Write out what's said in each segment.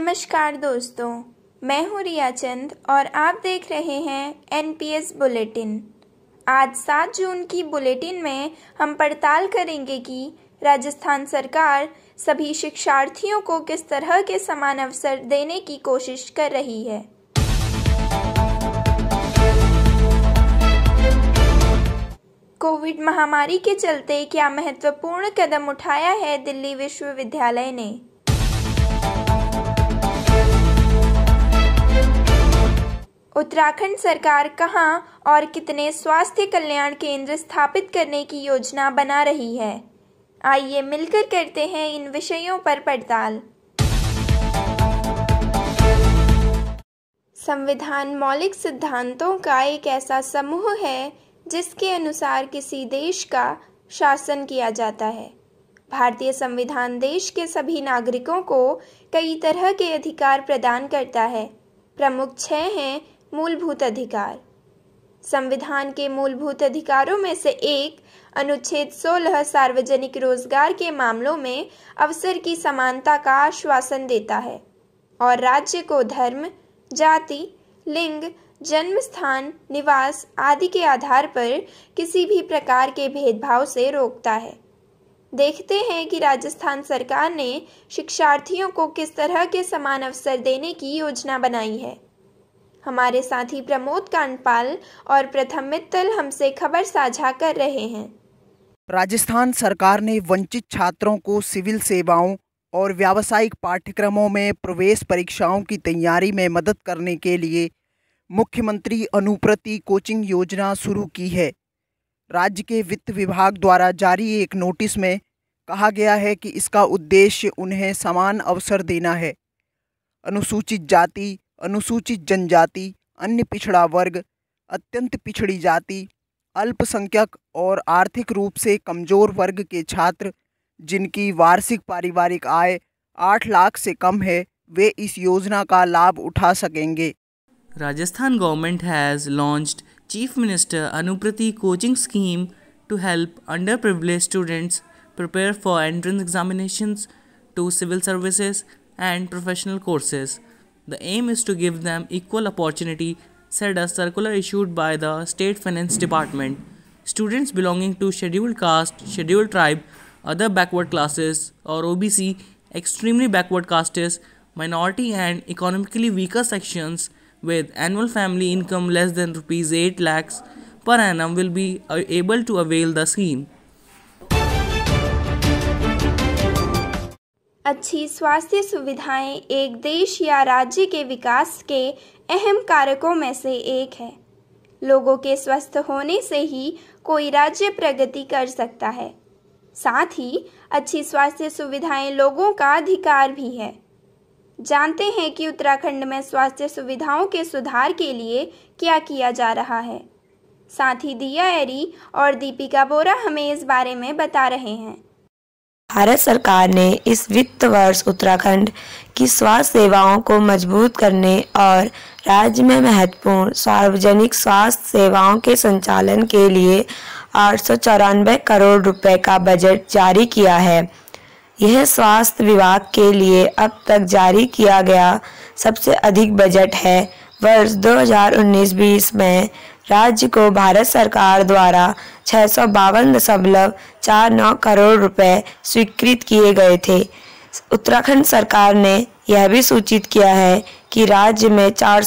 नमस्कार दोस्तों मैं हूँ रिया चंद और आप देख रहे हैं एनपीएस बुलेटिन आज सात जून की बुलेटिन में हम पड़ताल करेंगे कि राजस्थान सरकार सभी शिक्षार्थियों को किस तरह के समान अवसर देने की कोशिश कर रही है कोविड महामारी के चलते क्या महत्वपूर्ण कदम उठाया है दिल्ली विश्वविद्यालय ने उत्तराखंड सरकार कहाँ और कितने स्वास्थ्य कल्याण केंद्र स्थापित करने की योजना बना रही है आइए मिलकर करते हैं इन विषयों पर पड़ताल संविधान मौलिक सिद्धांतों का एक ऐसा समूह है जिसके अनुसार किसी देश का शासन किया जाता है भारतीय संविधान देश के सभी नागरिकों को कई तरह के अधिकार प्रदान करता है प्रमुख छह हैं मूलभूत अधिकार संविधान के मूलभूत अधिकारों में से एक अनुच्छेद 16 सार्वजनिक रोजगार के मामलों में अवसर की समानता का आश्वासन देता है और राज्य को धर्म जाति लिंग जन्म स्थान निवास आदि के आधार पर किसी भी प्रकार के भेदभाव से रोकता है देखते हैं कि राजस्थान सरकार ने शिक्षार्थियों को किस तरह के समान अवसर देने की योजना बनाई है हमारे साथी प्रमोद कांडपाल और प्रथम मित्तल हमसे खबर साझा कर रहे हैं राजस्थान सरकार ने वंचित छात्रों को सिविल सेवाओं और व्यावसायिक पाठ्यक्रमों में प्रवेश परीक्षाओं की तैयारी में मदद करने के लिए मुख्यमंत्री अनुप्रति कोचिंग योजना शुरू की है राज्य के वित्त विभाग द्वारा जारी एक नोटिस में कहा गया है कि इसका उद्देश्य उन्हें समान अवसर देना है अनुसूचित जाति अनुसूचित जनजाति अन्य पिछड़ा वर्ग अत्यंत पिछड़ी जाति अल्पसंख्यक और आर्थिक रूप से कमजोर वर्ग के छात्र जिनकी वार्षिक पारिवारिक आय आठ लाख से कम है वे इस योजना का लाभ उठा सकेंगे Rajasthan government has launch chief minister Anupriti coaching scheme to help under privilege students prepare for entrance examinations to civil services and professional courses The aim is to give them equal opportunity, said a circular issued by the State Finance Department. Students belonging to scheduled caste, scheduled tribe, other backward classes or OBC, extremely backward castes, minority and economically weaker sections with annual family income less than rupees 8 lakhs per annum will be able to avail the scheme. अच्छी स्वास्थ्य सुविधाएं एक देश या राज्य के विकास के अहम कारकों में से एक है लोगों के स्वस्थ होने से ही कोई राज्य प्रगति कर सकता है साथ ही अच्छी स्वास्थ्य सुविधाएं लोगों का अधिकार भी है जानते हैं कि उत्तराखंड में स्वास्थ्य सुविधाओं के सुधार के लिए क्या किया जा रहा है साथ ही दिया एरी और दीपिका बोरा हमें इस बारे में बता रहे हैं भारत सरकार ने इस वित्त वर्ष उत्तराखंड की स्वास्थ्य सेवाओं को मजबूत करने और राज्य में महत्वपूर्ण सार्वजनिक स्वास्थ्य सेवाओं के संचालन के लिए आठ करोड़ रुपए का बजट जारी किया है यह स्वास्थ्य विभाग के लिए अब तक जारी किया गया सबसे अधिक बजट है वर्ष 2019-20 में राज्य को भारत सरकार द्वारा छः सौ बावन दशमलव चार नौ करोड़ रुपए स्वीकृत किए गए थे उत्तराखंड सरकार ने यह भी सूचित किया है कि राज्य में चार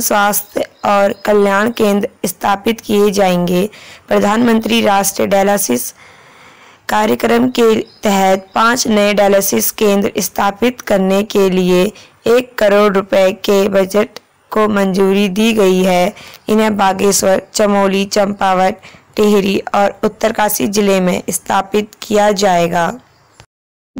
स्वास्थ्य और कल्याण केंद्र स्थापित किए जाएंगे प्रधानमंत्री राष्ट्रीय डायलिसिस कार्यक्रम के तहत पांच नए डायलिसिस केंद्र स्थापित करने के लिए एक करोड़ रुपए के बजट को मंजूरी दी गई है इन्हें बागेश्वर चमोली चंपावत टिहरी और उत्तरकाशी जिले में स्थापित किया जाएगा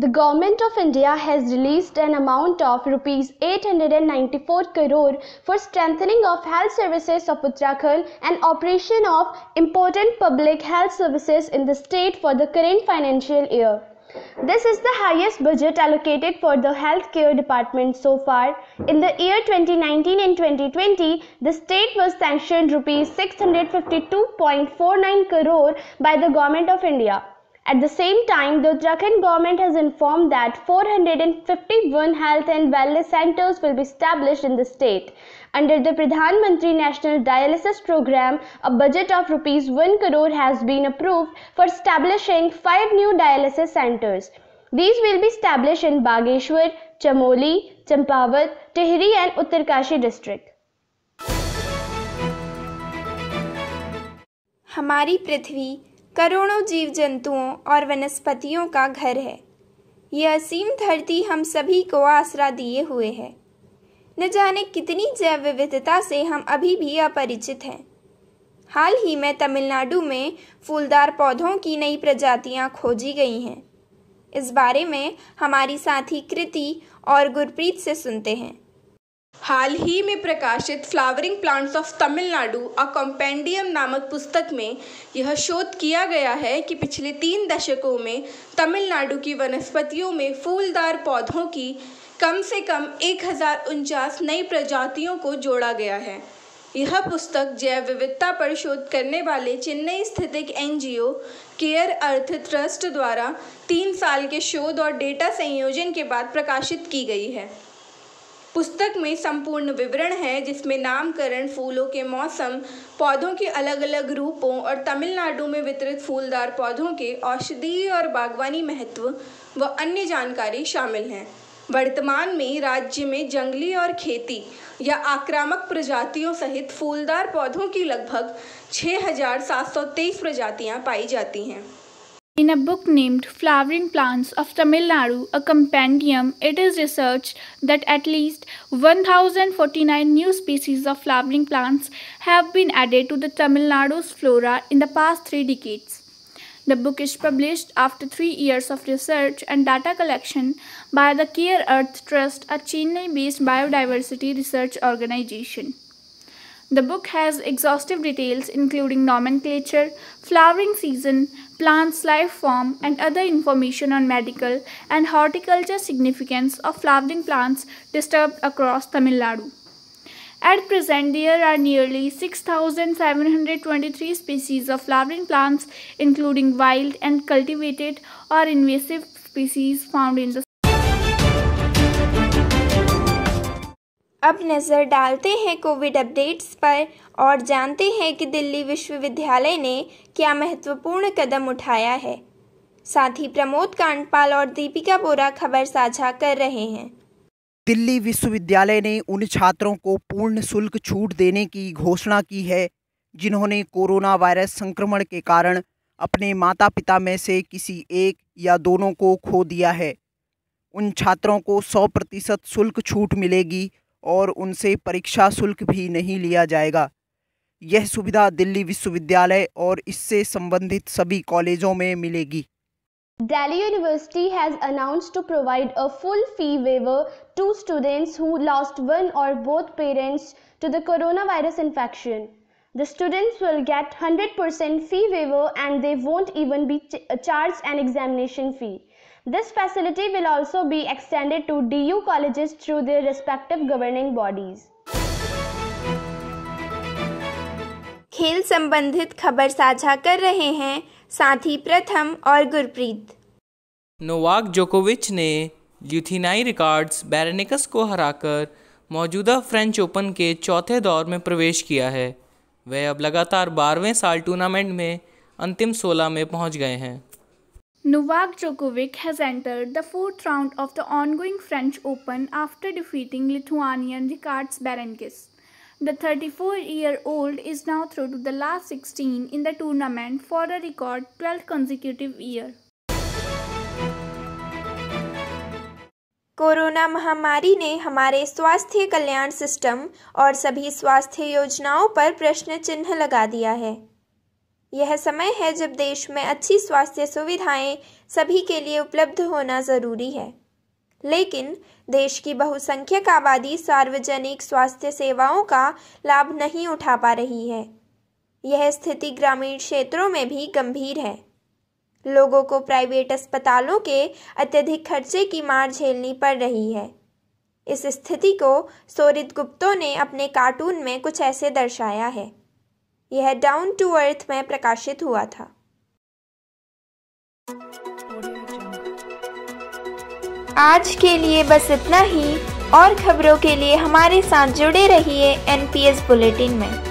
The government of India has released an amount of rupees 894 crore for strengthening of health services of Uttarakhand and operation of important public health services in the state for the current financial year. This is the highest budget allocated for the healthcare department so far. In the year 2019 and 2020, the state was sanctioned rupees 652.49 crore by the government of India. At the same time, the Uttarakhand government has informed that 451 health and wellness centers will be established in the state. Under the Pradhan Mantri National Dialysis Program, a budget of rupees 1 crore has been approved for establishing 5 new dialysis centers. These will be established in Bageshwar, Chamoli, Champawat, Tehri and Uttarkashi district. हमारी पृथ्वी करोड़ों जीव जंतुओं और वनस्पतियों का घर है यह असीम धरती हम सभी को आसरा दिए हुए है न जाने कितनी जैव विविधता से हम अभी भी अपरिचित हैं हाल ही में तमिलनाडु में फूलदार पौधों की नई प्रजातियां खोजी गई हैं इस बारे में हमारी साथी कृति और गुरप्रीत से सुनते हैं हाल ही में प्रकाशित flowering plants of Tamil Nadu a compendium नामक पुस्तक में यह शोध किया गया है कि पिछले तीन दशकों में तमिलनाडु की वनस्पतियों में फूलदार पौधों की कम से कम एक हज़ार उनचास नई प्रजातियों को जोड़ा गया है यह पुस्तक जैव विविधता पर शोध करने वाले चेन्नई स्थित एक N G O Care Earth Trust द्वारा तीन साल के शोध और डेटा संयोजन के बाद प्रकाशित की गई है पुस्तक में संपूर्ण विवरण है जिसमें नामकरण फूलों के मौसम पौधों के अलग अलग रूपों और तमिलनाडु में वितरित फूलदार पौधों के औषधीय और बागवानी महत्व व अन्य जानकारी शामिल हैं वर्तमान में राज्य में जंगली और खेती या आक्रामक प्रजातियों सहित फूलदार पौधों की लगभग 6,723 प्रजातियां पाई जाती हैं In a book named Flowering Plants of Tamil Nadu, a compendium, it is researched that at least 1049 new species of flowering plants have been added to the Tamil Nadu's flora in the past three decades. The book is published after three years of research and data collection by the Care Earth Trust, a Chennai based biodiversity research organization. The book has exhaustive details including nomenclature, flowering season, plants' life form, and other information on medical and horticulture significance of flowering plants disturbed across Tamil Nadu. At present, there are nearly 6,723 species of flowering plants, including wild and cultivated or invasive species found in the अब नज़र डालते हैं Covid updates पर और जानते हैं कि दिल्ली विश्वविद्यालय ने क्या महत्वपूर्ण कदम उठाया है साथ ही प्रमोद कांडपाल और दीपिका बोरा खबर साझा कर रहे हैं दिल्ली विश्वविद्यालय ने उन छात्रों को पूर्ण शुल्क छूट देने की घोषणा की है जिन्होंने कोरोना वायरस संक्रमण के कारण अपने माता पिता में से किसी एक या दोनों को खो दिया है उन छात्रों को 100 प्रतिशत शुल्क छूट मिलेगी और उनसे परीक्षा शुल्क भी नहीं लिया जाएगा यह सुविधा दिल्ली विश्वविद्यालय और इससे संबंधित सभी कॉलेजों में मिलेगी Delhi University has announced to provide a full fee waiver to students who lost one or both parents to the coronavirus infection. The students will get 100% fee waiver and they won't even be ch charged an examination fee. This facility will also be extended to DU colleges through their respective governing bodies. खेल संबंधित खबर साझा कर रहे हैं साथी प्रथम और गुरप्रीत नोवाक जोकोविच ने ल्यूथिनाई रिकॉर्ड्स बैरेनिकस को हराकर मौजूदा फ्रेंच ओपन के चौथे दौर में प्रवेश किया है वह अब लगातार बारहवें साल टूर्नामेंट में अंतिम सोलह में पहुंच गए हैं Novak Djokovic has entered the fourth round of the ongoing French Open after defeating Lithuanian Ricards Berankis. The 34-year-old is now through to the last 16 in the tournament for a record 12th consecutive year. Corona महामारी ने हमारे स्वास्थ्य कल्याण system और सभी स्वास्थ्य योजनाओं पर प्रश्न चिन्ह लगा दिया है यह समय है जब देश में अच्छी स्वास्थ्य सुविधाएं सभी के लिए उपलब्ध होना ज़रूरी है लेकिन देश की बहुसंख्यक आबादी सार्वजनिक स्वास्थ्य सेवाओं का लाभ नहीं उठा पा रही है यह स्थिति ग्रामीण क्षेत्रों में भी गंभीर है लोगों को प्राइवेट अस्पतालों के अत्यधिक खर्चे की मार झेलनी पड़ रही है इस स्थिति को सोरित गुप्तो ने अपने कार्टून में कुछ ऐसे दर्शाया है यह डाउन टू अर्थ में प्रकाशित हुआ था आज के लिए बस इतना ही और खबरों के लिए हमारे साथ जुड़े रहिए एनपीएस बुलेटिन में